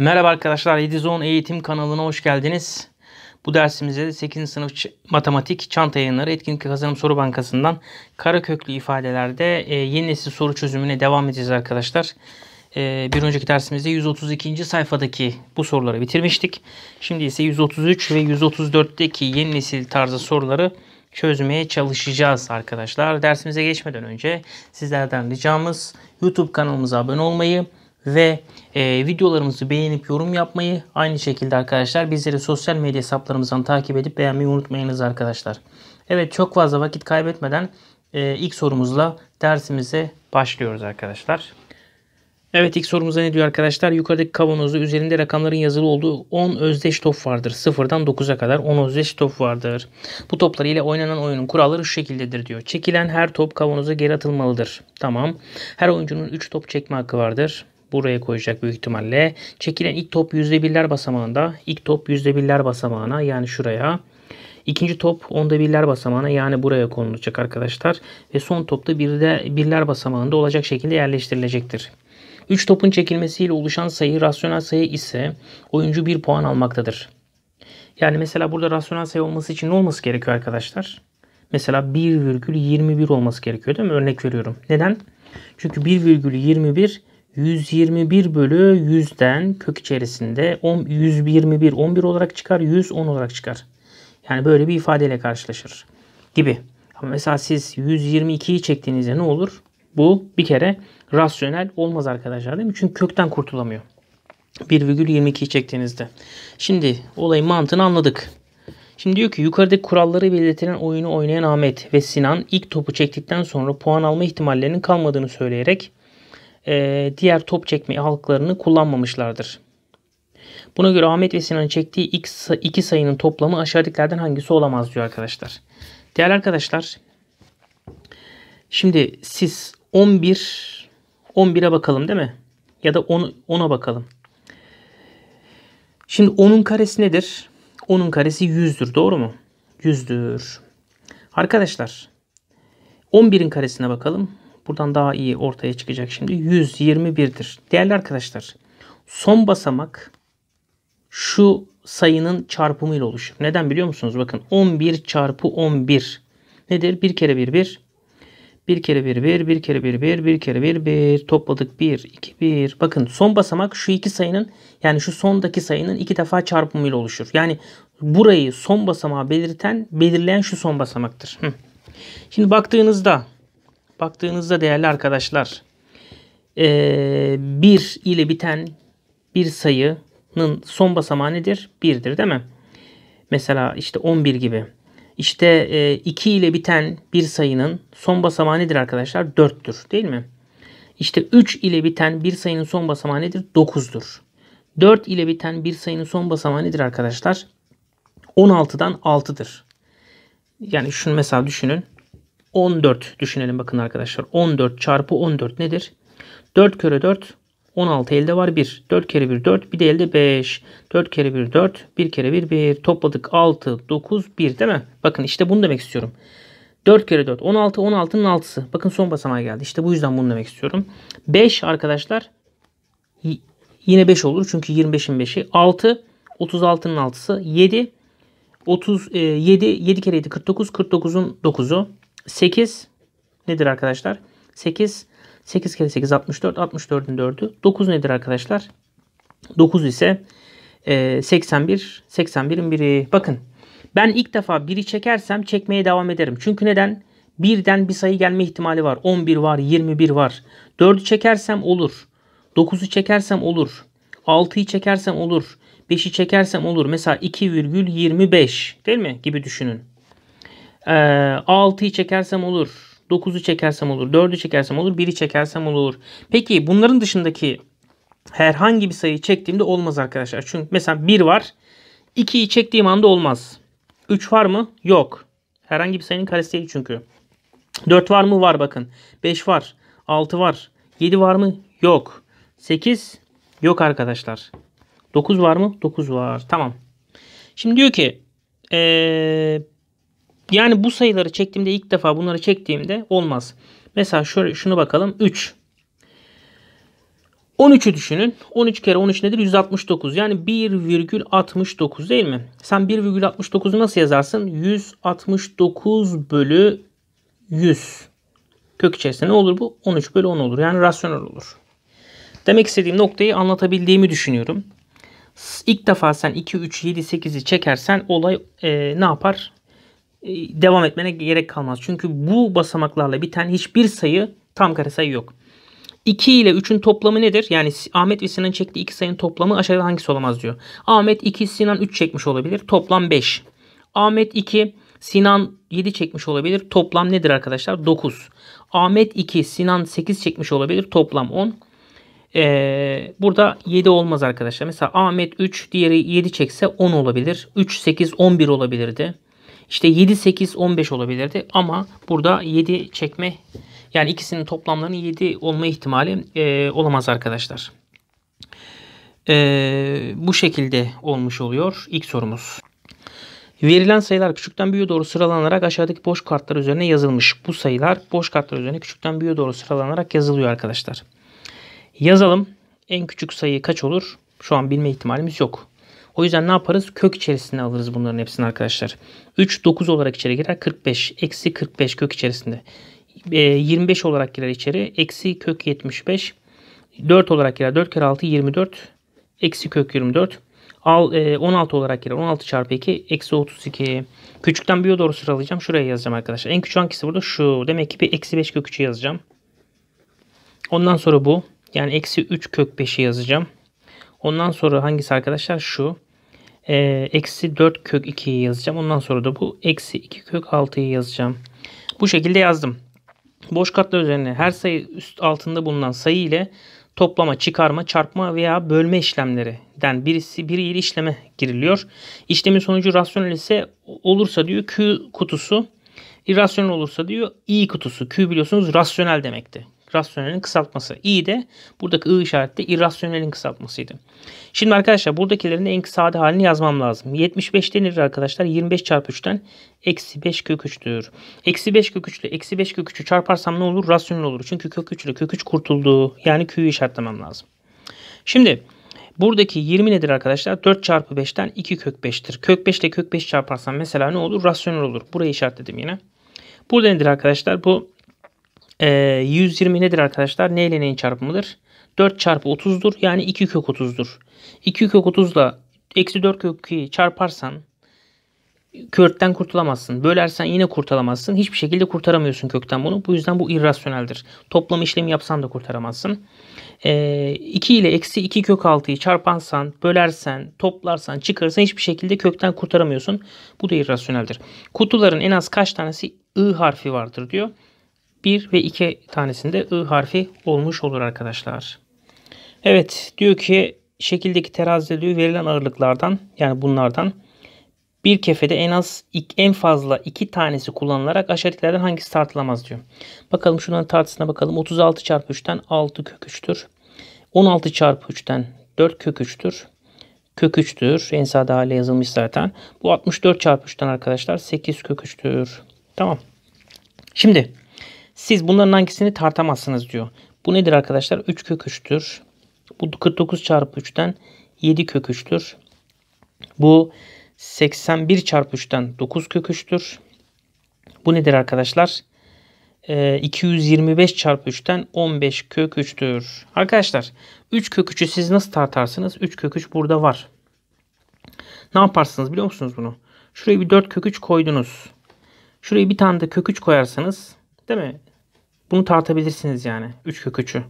Merhaba arkadaşlar, Edizon Eğitim kanalına hoş geldiniz. Bu dersimizde 8. sınıf matematik çanta yayınları etkinlik kazanım soru bankasından kara köklü ifadelerde e, yeni nesil soru çözümüne devam edeceğiz arkadaşlar. E, bir önceki dersimizde 132. sayfadaki bu soruları bitirmiştik. Şimdi ise 133 ve 134'teki yeni nesil tarzı soruları çözmeye çalışacağız arkadaşlar. Dersimize geçmeden önce sizlerden ricamız YouTube kanalımıza abone olmayı, ve e, videolarımızı beğenip yorum yapmayı aynı şekilde arkadaşlar bizleri sosyal medya hesaplarımızdan takip edip beğenmeyi unutmayınız arkadaşlar. Evet çok fazla vakit kaybetmeden e, ilk sorumuzla dersimize başlıyoruz arkadaşlar. Evet ilk sorumuzda ne diyor arkadaşlar? Yukarıdaki kavanozu üzerinde rakamların yazılı olduğu 10 özdeş top vardır. 0'dan 9'a kadar 10 özdeş top vardır. Bu toplar ile oynanan oyunun kuralları şu şekildedir diyor. Çekilen her top kavanoza geri atılmalıdır. Tamam. Her oyuncunun 3 top çekme hakkı vardır buraya koyacak büyük ihtimalle. Çekilen ilk top %1'ler basamağında. ilk top %1'ler basamağına yani şuraya. İkinci top onda birler basamağına yani buraya konulacak arkadaşlar. Ve son top da birde, birler basamağında olacak şekilde yerleştirilecektir. 3 topun çekilmesiyle oluşan sayı rasyonel sayı ise oyuncu 1 puan almaktadır. Yani mesela burada rasyonel sayı olması için ne olması gerekiyor arkadaşlar? Mesela 1,21 olması gerekiyor değil mi? Örnek veriyorum. Neden? Çünkü 1,21 121 bölü 100'den kök içerisinde 10, 121 11 olarak çıkar 110 olarak çıkar. Yani böyle bir ifadeyle karşılaşır gibi. Ama mesela siz 122'yi çektiğinizde ne olur? Bu bir kere rasyonel olmaz arkadaşlar değil mi? Çünkü kökten kurtulamıyor. 1,22'yi çektiğinizde. Şimdi olayın mantığını anladık. Şimdi diyor ki yukarıdaki kuralları belirtilen oyunu oynayan Ahmet ve Sinan ilk topu çektikten sonra puan alma ihtimallerinin kalmadığını söyleyerek e, diğer top çekme halklarını kullanmamışlardır. Buna göre Ahmet ve Sinan'ın çektiği iki sayının toplamı aşağıdakilerden hangisi olamaz diyor arkadaşlar. Değerli arkadaşlar şimdi siz 11 11'e bakalım değil mi? Ya da 10, 10'a bakalım. Şimdi 10'un karesi nedir? 10'un karesi 100'dür doğru mu? 100'dür. Arkadaşlar 11'in karesine bakalım. Buradan daha iyi ortaya çıkacak şimdi. 121'dir. Değerli arkadaşlar son basamak şu sayının çarpımıyla oluşur. Neden biliyor musunuz? Bakın 11 çarpı 11 nedir? 1 kere 1 1 1 kere 1 1 1 kere 1 1 1 kere 1 1 topladık 1 2 1 bakın son basamak şu iki sayının yani şu sondaki sayının iki defa çarpımıyla oluşur. Yani burayı son basamağı belirten belirleyen şu son basamaktır. Şimdi baktığınızda Baktığınızda değerli arkadaşlar e, bir ile biten bir sayının son basamağı nedir? Birdir, değil mi? Mesela işte 11 gibi. İşte e, 2 ile biten bir sayının son basamağı nedir arkadaşlar? 4'tür değil mi? İşte 3 ile biten bir sayının son basamağı nedir? 9'dur. 4 ile biten bir sayının son basamağı nedir arkadaşlar? 16'dan 6'dır. Yani şunu mesela düşünün. 14 düşünelim bakın arkadaşlar. 14 çarpı 14 nedir? 4 kere 4 16 elde var 1. 4 kere 1 4 bir de elde 5. 4 kere 1 4 1 kere 1 1 topladık 6 9 1 değil mi? Bakın işte bunu demek istiyorum. 4 kere 4 16 16'nın 6'sı. Bakın son basamağa geldi. İşte bu yüzden bunu demek istiyorum. 5 arkadaşlar yine 5 olur çünkü 25'in 5'i. 6 36'nın 6'sı. 7 37 7 7 kere 7 49 49'un 9'u. 8 nedir arkadaşlar? 8 8 kere 8 64 64'ün 4'ü 9 nedir arkadaşlar? 9 ise 81 e, 81'in biri. Bakın ben ilk defa biri çekersem çekmeye devam ederim. Çünkü neden? Birden bir sayı gelme ihtimali var. 11 var, 21 var. 4'ü çekersem olur. 9'u çekersem olur. 6'yı çekersem olur. 5'i çekersem olur. Mesela 2,25 değil mi? Gibi düşünün. 6'yı ee, çekersem olur. 9'u çekersem olur. 4'ü çekersem olur. 1'i çekersem olur. Peki bunların dışındaki herhangi bir sayıyı çektiğimde olmaz arkadaşlar. Çünkü mesela 1 var. 2'yi çektiğim anda olmaz. 3 var mı? Yok. Herhangi bir sayının karesi değil çünkü. 4 var mı? Var bakın. 5 var. 6 var. 7 var mı? Yok. 8 yok arkadaşlar. 9 var mı? 9 var. Tamam. Şimdi diyor ki ee, yani bu sayıları çektiğimde ilk defa bunları çektiğimde olmaz. Mesela şöyle şunu bakalım. 3. 13'ü düşünün. 13 kere 13 nedir? 169. Yani 1,69 değil mi? Sen 1,69'u nasıl yazarsın? 169 bölü 100. Kök içerisinde ne olur bu? 13 bölü 10 olur. Yani rasyonel olur. Demek istediğim noktayı anlatabildiğimi düşünüyorum. İlk defa sen 2, 3, 7, 8'i çekersen olay e, ne yapar? E, devam etmene gerek kalmaz. Çünkü bu basamaklarla biten hiçbir sayı tam kare sayı yok. 2 ile 3'ün toplamı nedir? Yani Ahmet ve Sinan çektiği iki sayının toplamı aşağıda hangisi olamaz diyor. Ahmet 2, Sinan 3 çekmiş olabilir. Toplam 5. Ahmet 2, Sinan 7 çekmiş olabilir. Toplam nedir arkadaşlar? 9. Ahmet 2, Sinan 8 çekmiş olabilir. Toplam 10. Ee, burada 7 olmaz arkadaşlar. Mesela Ahmet 3, diğeri 7 çekse 10 olabilir. 3, 8, 11 olabilirdi. İşte 7, 8, 15 olabilirdi ama burada 7 çekme yani ikisinin toplamlarının 7 olma ihtimali e, olamaz arkadaşlar. E, bu şekilde olmuş oluyor ilk sorumuz. Verilen sayılar küçükten büyüğe doğru sıralanarak aşağıdaki boş kartlar üzerine yazılmış. Bu sayılar boş kartlar üzerine küçükten büyüğe doğru sıralanarak yazılıyor arkadaşlar. Yazalım. En küçük sayı kaç olur? Şu an bilme ihtimalimiz yok. O yüzden ne yaparız? Kök içerisinde alırız bunların hepsini arkadaşlar. 3 9 olarak içeri girer. 45. Eksi 45 kök içerisinde. E, ee, 25 olarak girer içeri. Eksi kök 75. 4 olarak girer. 4 kere 6 24. Eksi kök 24. Al, e, 16 olarak girer. 16 çarpı 2 eksi 32. Küçükten büyüğe doğru sıralayacağım. Şuraya yazacağım arkadaşlar. En küçük hangisi burada? Şu. Demek ki bir eksi 5 kök 3'ü yazacağım. Ondan sonra bu. Yani eksi 3 kök 5'i yazacağım. Ondan sonra hangisi arkadaşlar? Şu. Ee, eksi 4 kök 2'yi yazacağım. Ondan sonra da bu eksi 2 kök 6'yı yazacağım. Bu şekilde yazdım. Boş katlar üzerine her sayı üst altında bulunan sayı ile toplama, çıkarma, çarpma veya bölme işlemlerinden birisi bir yeri işleme giriliyor. İşlemin sonucu rasyonel ise olursa diyor Q kutusu, irrasyonel olursa diyor I kutusu. Q biliyorsunuz rasyonel demekti rasyonelin kısaltması. i de buradaki i işareti irrasyonelin kısaltmasıydı. Şimdi arkadaşlar buradakilerin en sade halini yazmam lazım. 75 denir arkadaşlar. 25 çarpı 3'ten eksi 5 kök 3'tür. Eksi 5 kök 3 ile eksi 5 kök 3'ü çarparsam ne olur? Rasyonel olur. Çünkü kök 3 ile kök 3 kurtuldu. Yani q'yu işaretlemem lazım. Şimdi buradaki 20 nedir arkadaşlar? 4 çarpı 5'ten 2 kök 5'tir. Kök 5 ile kök 5 çarparsam mesela ne olur? Rasyonel olur. Burayı işaretledim yine. Burada nedir arkadaşlar? Bu e, ee, 120 nedir arkadaşlar? Ne ile neyin çarpımıdır? 4 çarpı 30'dur. Yani 2 kök 30'dur. 2 kök 30 ile eksi 4 kök 2'yi çarparsan kökten kurtulamazsın. Bölersen yine kurtulamazsın. Hiçbir şekilde kurtaramıyorsun kökten bunu. Bu yüzden bu irrasyoneldir. Toplam işlemi yapsan da kurtaramazsın. E, ee, 2 ile eksi 2 kök 6'yı çarpansan, bölersen, toplarsan, çıkarırsan hiçbir şekilde kökten kurtaramıyorsun. Bu da irrasyoneldir. Kutuların en az kaç tanesi I harfi vardır diyor. 1 ve 2 tanesinde I harfi olmuş olur arkadaşlar. Evet diyor ki şekildeki terazide diyor verilen ağırlıklardan yani bunlardan bir kefede en az en fazla iki tanesi kullanılarak aşağıdakilerden hangisi tartılamaz diyor. Bakalım şunların tartısına bakalım. 36 çarpı 3'ten 6 kök 3'tür. 16 çarpı 3'ten 4 kök 3'tür. Kök 3'tür. En sade hale yazılmış zaten. Bu 64 çarpı 3'ten arkadaşlar 8 kök 3'tür. Tamam. Şimdi siz bunların hangisini tartamazsınız diyor. Bu nedir arkadaşlar? 3 kök 3'tür. Bu 49 çarpı 3'ten 7 kök 3'tür. Bu 81 çarpı 3'ten 9 kök 3'tür. Bu nedir arkadaşlar? 225 ee, çarpı 3'ten 15 kök 3'tür. Arkadaşlar 3 kök 3'ü siz nasıl tartarsınız? 3 kök 3 burada var. Ne yaparsınız biliyor musunuz bunu? Şuraya bir 4 kök 3 koydunuz. Şuraya bir tane de kök 3 koyarsanız değil mi? Bunu tartabilirsiniz yani. 3 kök 3'ü.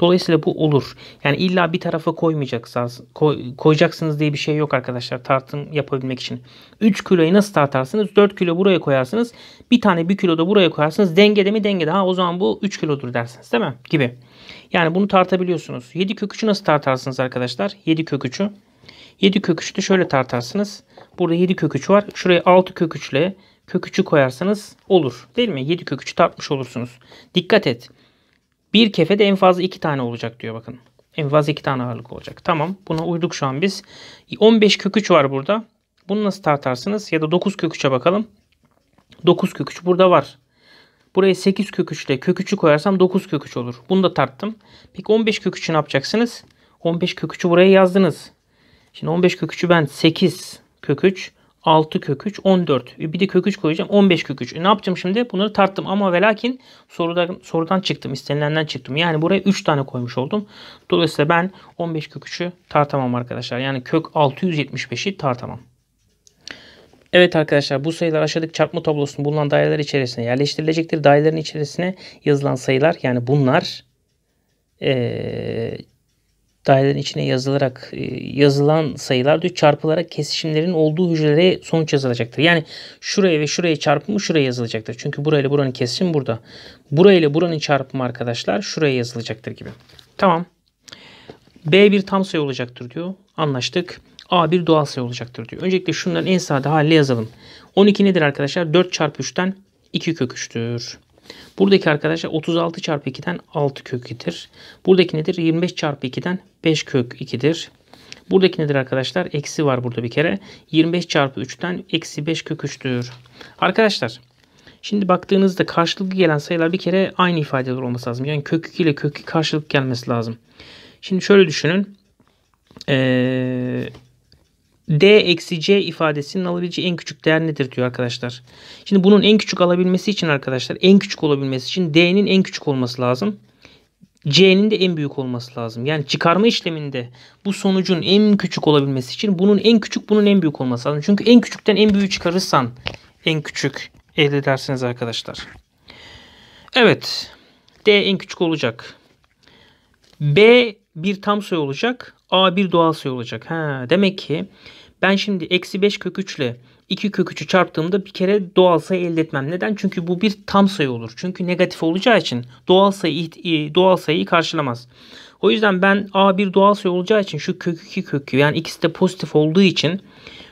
Dolayısıyla bu olur. Yani illa bir tarafa koymayacaksınız. Koy, koyacaksınız diye bir şey yok arkadaşlar tartım yapabilmek için. 3 kiloyu nasıl tartarsınız? 4 kilo buraya koyarsınız. Bir tane 1 kilo da buraya koyarsınız. Dengede mi dengede? Ha o zaman bu 3 kilodur dersiniz değil mi? Gibi. Yani bunu tartabiliyorsunuz. 7 kök 3'ü nasıl tartarsınız arkadaşlar? 7 kök 3'ü. 7 kök 3'ü de şöyle tartarsınız. Burada 7 kök 3 var. Şuraya 6 kök 3 ile Köküçü koyarsanız olur. Değil mi? 7 köküçü tartmış olursunuz. Dikkat et. Bir kefede en fazla 2 tane olacak diyor bakın. En fazla 2 tane ağırlık olacak. Tamam. Buna uyduk şu an biz. 15 köküç var burada. Bunu nasıl tartarsınız? Ya da 9 köküçe bakalım. 9 köküç burada var. Buraya 8 köküçle köküçü koyarsam 9 köküç olur. Bunu da tarttım. Peki 15 kök ne yapacaksınız? 15 köküçü buraya yazdınız. Şimdi 15 köküçü ben 8 köküç 6 kök 3 14. Bir de kök 3 koyacağım 15 kök 3. E ne yapacağım şimdi? Bunları tarttım ama ve lakin sorudan, sorudan çıktım. istenilenden çıktım. Yani buraya 3 tane koymuş oldum. Dolayısıyla ben 15 kök 3'ü tartamam arkadaşlar. Yani kök 675'i tartamam. Evet arkadaşlar bu sayılar aşağıdaki çarpma tablosunda bulunan daireler içerisine yerleştirilecektir. Dairelerin içerisine yazılan sayılar yani bunlar ee, dairelerin içine yazılarak e, yazılan sayılar diyor çarpılarak kesişimlerin olduğu hücrelere sonuç yazılacaktır. Yani şuraya ve şuraya çarpımı şuraya yazılacaktır. Çünkü burayla buranın kesişimi burada. Burayla buranın çarpımı arkadaşlar şuraya yazılacaktır gibi. Tamam. B bir tam sayı olacaktır diyor. Anlaştık. A bir doğal sayı olacaktır diyor. Öncelikle şunların en sade haliyle yazalım. 12 nedir arkadaşlar? 4 çarpı 3'ten 2 kök Buradaki arkadaşlar 36 çarpı 2'den 6 kök 2'dir. Buradaki nedir? 25 çarpı 2'den 5 kök 2'dir. Buradaki nedir arkadaşlar? Eksi var burada bir kere. 25 çarpı 3'ten eksi 5 kök 3'tür. Arkadaşlar şimdi baktığınızda karşılıklı gelen sayılar bir kere aynı ifadeler olması lazım. Yani kök 2 ile kök 2 karşılık gelmesi lazım. Şimdi şöyle düşünün. Eee D eksi C ifadesinin alabileceği en küçük değer nedir diyor arkadaşlar. Şimdi bunun en küçük alabilmesi için arkadaşlar en küçük olabilmesi için D'nin en küçük olması lazım. C'nin de en büyük olması lazım. Yani çıkarma işleminde bu sonucun en küçük olabilmesi için bunun en küçük bunun en büyük olması lazım. Çünkü en küçükten en büyüğü çıkarırsan en küçük elde edersiniz arkadaşlar. Evet. D en küçük olacak. B bir tam sayı olacak. A1 doğal sayı olacak. Ha, demek ki ben şimdi eksi 5 kök 3 ile 2 kök 3'ü çarptığımda bir kere doğal sayı elde etmem. Neden? Çünkü bu bir tam sayı olur. Çünkü negatif olacağı için doğal sayı doğal sayıyı karşılamaz. O yüzden ben A1 doğal sayı olacağı için şu kök 2 kök 2 yani ikisi de pozitif olduğu için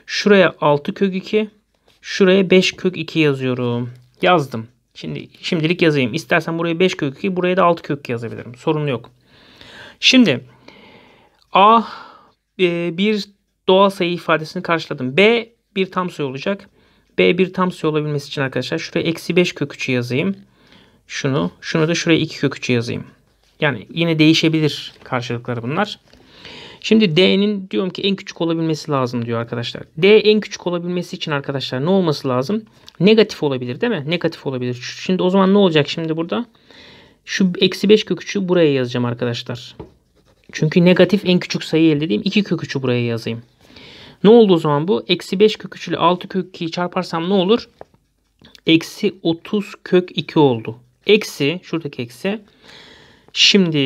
şuraya 6 kök 2 şuraya 5 kök 2 yazıyorum. Yazdım. Şimdi şimdilik yazayım. İstersen buraya 5 kök 2 buraya da 6 kök 2 yazabilirim. Sorun yok. Şimdi A e, bir doğal sayı ifadesini karşıladım. B bir tam sayı olacak. B bir tam sayı olabilmesi için arkadaşlar şuraya eksi 5 köküçü yazayım. Şunu, şunu da şuraya 2 köküçü yazayım. Yani yine değişebilir karşılıkları bunlar. Şimdi D'nin diyorum ki en küçük olabilmesi lazım diyor arkadaşlar. D en küçük olabilmesi için arkadaşlar ne olması lazım? Negatif olabilir değil mi? Negatif olabilir. Şimdi o zaman ne olacak şimdi burada? Şu eksi 5 köküçü buraya yazacağım arkadaşlar. Çünkü negatif en küçük sayı elde edeyim. 2 kök 3'ü buraya yazayım. Ne oldu o zaman bu? Eksi 5 kök 3 ile 6 kök 2'yi çarparsam ne olur? Eksi 30 kök 2 oldu. Eksi şuradaki eksi. Şimdi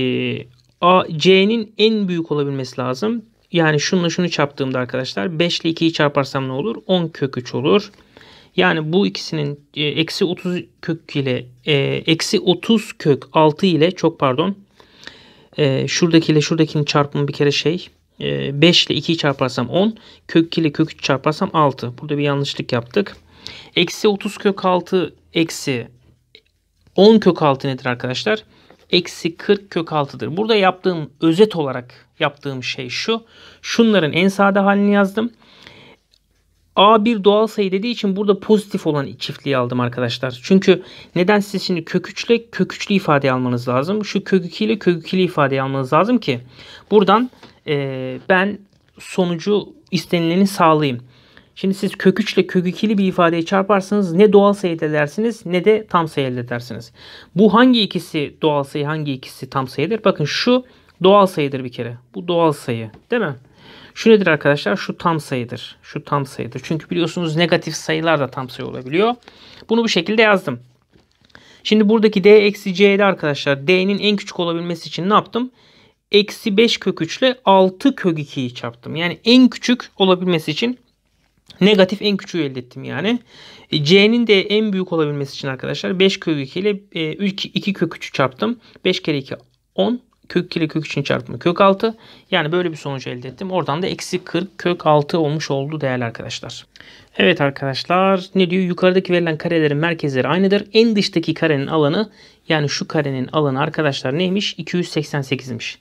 C'nin en büyük olabilmesi lazım. Yani şununla şunu çarptığımda arkadaşlar 5 ile 2'yi çarparsam ne olur? 10 kök 3 olur. Yani bu ikisinin e, eksi 30 kök ile e, eksi 30 kök 6 ile çok pardon e, ee, şuradaki ile şuradakinin çarpımı bir kere şey. E, 5 ile 2'yi çarparsam 10. Kök 2 ile kök 3 çarparsam 6. Burada bir yanlışlık yaptık. Eksi 30 kök 6 eksi 10 kök 6 nedir arkadaşlar? Eksi 40 kök 6'dır. Burada yaptığım özet olarak yaptığım şey şu. Şunların en sade halini yazdım. A bir doğal sayı dediği için burada pozitif olan çiftliği aldım arkadaşlar. Çünkü neden siz şimdi kök 3 ile kök 3'lü ifadeyi almanız lazım. Şu kök 2 ile kök 2'li ifadeyi almanız lazım ki buradan e, ben sonucu istenileni sağlayayım. Şimdi siz kök 3 ile kök 2'li bir ifadeyi çarparsanız ne doğal sayı elde edersiniz ne de tam sayı elde edersiniz. Bu hangi ikisi doğal sayı hangi ikisi tam sayıdır? Bakın şu doğal sayıdır bir kere. Bu doğal sayı değil mi? Şu nedir arkadaşlar? Şu tam sayıdır. Şu tam sayıdır. Çünkü biliyorsunuz negatif sayılar da tam sayı olabiliyor. Bunu bu şekilde yazdım. Şimdi buradaki d eksi c'de arkadaşlar d'nin en küçük olabilmesi için ne yaptım? Eksi 5 kök 3 ile 6 kök 2'yi çarptım. Yani en küçük olabilmesi için negatif en küçüğü elde ettim yani. E, C'nin de en büyük olabilmesi için arkadaşlar 5 kök 2 ile 2 e, kök 3'ü çarptım. 5 kere 2 10 kök 2 ile kök 3'ün çarpımı kök 6. Yani böyle bir sonuç elde ettim. Oradan da eksi 40 kök 6 olmuş oldu değerli arkadaşlar. Evet arkadaşlar ne diyor? Yukarıdaki verilen karelerin merkezleri aynıdır. En dıştaki karenin alanı yani şu karenin alanı arkadaşlar neymiş? 288'miş.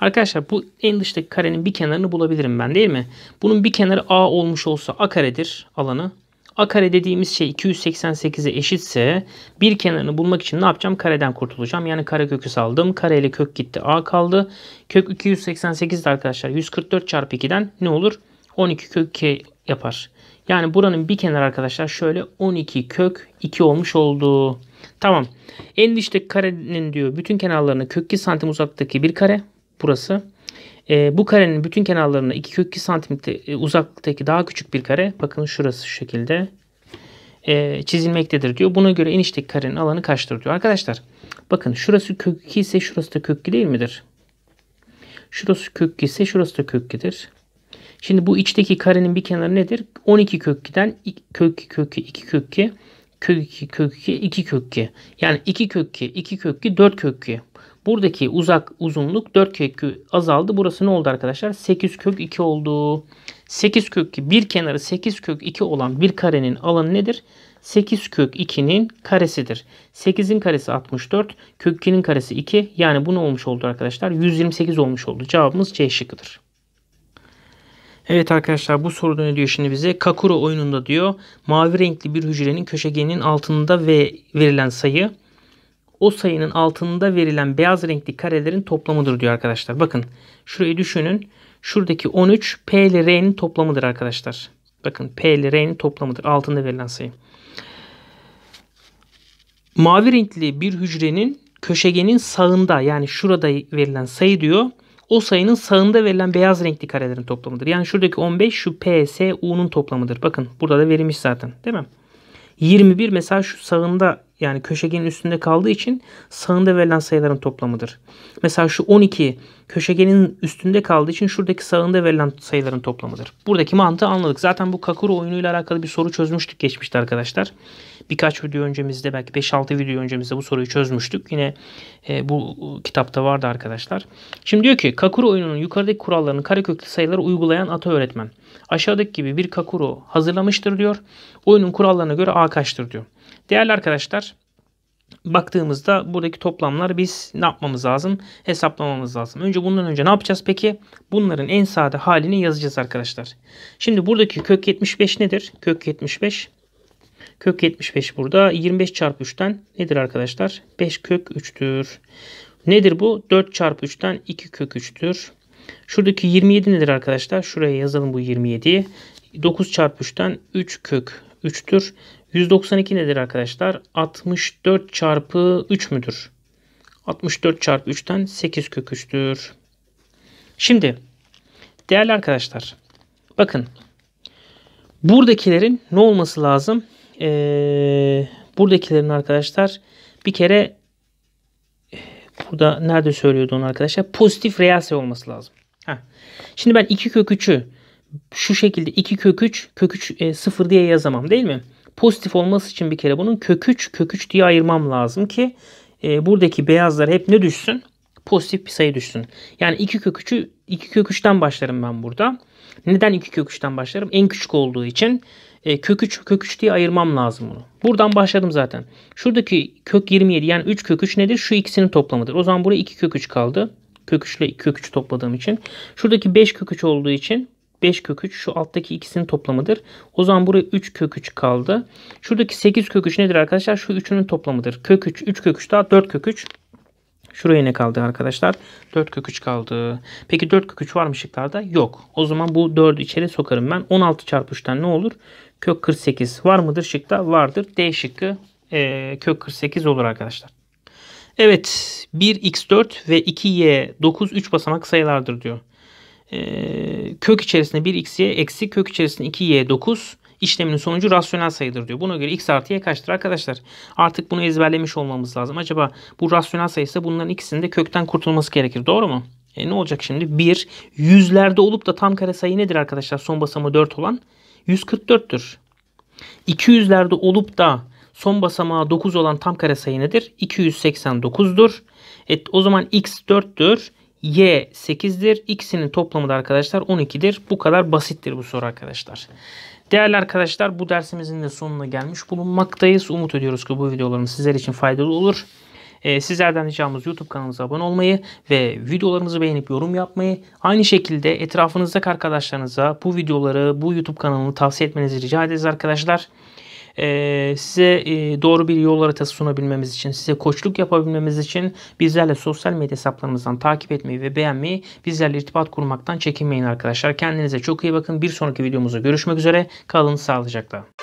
Arkadaşlar bu en dıştaki karenin bir kenarını bulabilirim ben değil mi? Bunun bir kenarı A olmuş olsa A karedir alanı. A kare dediğimiz şey 288'e eşitse bir kenarını bulmak için ne yapacağım? Kareden kurtulacağım. Yani kare kökü saldım. Kare ile kök gitti. A kaldı. Kök 288'de arkadaşlar 144 çarpı 2'den ne olur? 12 kök 2 yapar. Yani buranın bir kenarı arkadaşlar şöyle 12 kök 2 olmuş oldu. Tamam. En dişteki karenin diyor bütün kenarlarını kök 2 santim uzaktaki bir kare. Burası. E, bu karenin bütün kenarlarına 2 kök 2 santimetre e, uzaklıktaki daha küçük bir kare bakın şurası şu şekilde e, çizilmektedir diyor. Buna göre enişteki karenin alanı kaçtır diyor. Arkadaşlar bakın şurası kök 2 ise şurası da kök 2 değil midir? Şurası kök 2 ise şurası da kök 2'dir. Şimdi bu içteki karenin bir kenarı nedir? 12 kök 2'den kök 2 kök 2 2 kök 2 kök 2 kök 2 2 kök 2 yani 2 kök 2 2 kök 2 4 kök 2 Buradaki uzak uzunluk 4 kökü azaldı. Burası ne oldu arkadaşlar? 8 kök 2 oldu. 8 kök 2 bir kenarı 8 kök 2 olan bir karenin alanı nedir? 8 kök 2'nin karesidir. 8'in karesi 64, kök 2'nin karesi 2. Yani bu ne olmuş oldu arkadaşlar? 128 olmuş oldu. Cevabımız C şıkkıdır. Evet arkadaşlar bu soruda ne diyor şimdi bize? Kakuro oyununda diyor mavi renkli bir hücrenin köşegenin altında ve verilen sayı o sayının altında verilen beyaz renkli karelerin toplamıdır diyor arkadaşlar. Bakın şurayı düşünün. Şuradaki 13 P ile R'nin toplamıdır arkadaşlar. Bakın P ile R'nin toplamıdır. Altında verilen sayı. Mavi renkli bir hücrenin köşegenin sağında yani şurada verilen sayı diyor. O sayının sağında verilen beyaz renkli karelerin toplamıdır. Yani şuradaki 15 şu P, S, U'nun toplamıdır. Bakın burada da verilmiş zaten değil mi? 21 mesela şu sağında yani köşegenin üstünde kaldığı için sağında verilen sayıların toplamıdır. Mesela şu 12 köşegenin üstünde kaldığı için şuradaki sağında verilen sayıların toplamıdır. Buradaki mantığı anladık. Zaten bu Kakuro oyunuyla alakalı bir soru çözmüştük geçmişte arkadaşlar. Birkaç video öncemizde belki 5-6 video öncemizde bu soruyu çözmüştük. Yine e, bu kitapta vardı arkadaşlar. Şimdi diyor ki Kakuro oyununun yukarıdaki kurallarını kareköklü sayıları uygulayan ata öğretmen. Aşağıdaki gibi bir Kakuro hazırlamıştır diyor. Oyunun kurallarına göre A kaçtır diyor. Değerli arkadaşlar baktığımızda buradaki toplamlar biz ne yapmamız lazım? Hesaplamamız lazım. Önce bundan önce ne yapacağız peki? Bunların en sade halini yazacağız arkadaşlar. Şimdi buradaki kök 75 nedir? Kök 75 Kök 75 burada. 25 çarpı 3'ten nedir arkadaşlar? 5 kök 3'tür. Nedir bu? 4 çarpı 3'ten 2 kök 3'tür. Şuradaki 27 nedir arkadaşlar? Şuraya yazalım bu 27'yi. 9 çarpı 3'ten 3 kök 3'tür. 192 nedir arkadaşlar? 64 çarpı 3 müdür? 64 çarpı 3'ten 8 kök 3'tür. Şimdi değerli arkadaşlar bakın buradakilerin ne olması lazım? e, buradakilerin arkadaşlar bir kere burada nerede söylüyordu onu arkadaşlar? Pozitif rease olması lazım. Heh. Şimdi ben 2 kök 3'ü şu şekilde 2 kök 3 kök 3 e, 0 diye yazamam değil mi? Pozitif olması için bir kere bunun kök 3 kök 3 diye ayırmam lazım ki e, buradaki beyazlar hep ne düşsün? Pozitif bir sayı düşsün. Yani 2 kök 3'ü 2 kök 3'ten başlarım ben burada. Neden 2 kök 3'ten başlarım? En küçük olduğu için e, kök 3 kök 3 diye ayırmam lazım bunu. Buradan başladım zaten. Şuradaki kök 27 yani 3 kök 3 nedir? Şu ikisinin toplamıdır. O zaman buraya 2 kök 3 kaldı. Kök 3 ile kök 3 topladığım için. Şuradaki 5 kök 3 olduğu için 5 kök 3 şu alttaki ikisinin toplamıdır. O zaman buraya 3 kök 3 kaldı. Şuradaki 8 kök 3 nedir arkadaşlar? Şu üçünün toplamıdır. Kök 3, 3 kök 3 daha 4 kök 3. Şuraya ne kaldı arkadaşlar? 4 kök 3 kaldı. Peki 4 kök 3 var mı şıklarda? Yok. O zaman bu 4'ü içeri sokarım ben. 16 çarpı 3'ten ne olur? Kök 48 var mıdır şıkta? Vardır. D şıkkı e, kök 48 olur arkadaşlar. Evet 1x4 ve 2y9 3 basamak sayılardır diyor. E, kök içerisinde 1xy eksi kök içerisinde 2y9 işleminin sonucu rasyonel sayıdır diyor. Buna göre x artı y kaçtır arkadaşlar? Artık bunu ezberlemiş olmamız lazım. Acaba bu rasyonel sayısı bunların ikisinde kökten kurtulması gerekir. Doğru mu? E ne olacak şimdi? 1 yüzlerde olup da tam kare sayı nedir arkadaşlar? Son basamağı 4 olan 144'tür. 200'lerde olup da son basamağı 9 olan tam kare sayı nedir? 289'dur. Evet, o zaman x 4'tür. Y 8'dir. İkisinin toplamı da arkadaşlar 12'dir. Bu kadar basittir bu soru arkadaşlar. Değerli arkadaşlar bu dersimizin de sonuna gelmiş bulunmaktayız. Umut ediyoruz ki bu videolarımız sizler için faydalı olur. Ee, sizlerden ricamız YouTube kanalımıza abone olmayı ve videolarımızı beğenip yorum yapmayı. Aynı şekilde etrafınızdaki arkadaşlarınıza bu videoları, bu YouTube kanalını tavsiye etmenizi rica ederiz arkadaşlar. Ee, size e, doğru bir yol haritası sunabilmemiz için, size koçluk yapabilmemiz için bizlerle sosyal medya hesaplarımızdan takip etmeyi ve beğenmeyi, bizlerle irtibat kurmaktan çekinmeyin arkadaşlar. Kendinize çok iyi bakın. Bir sonraki videomuzda görüşmek üzere. Kalın sağlıcakla.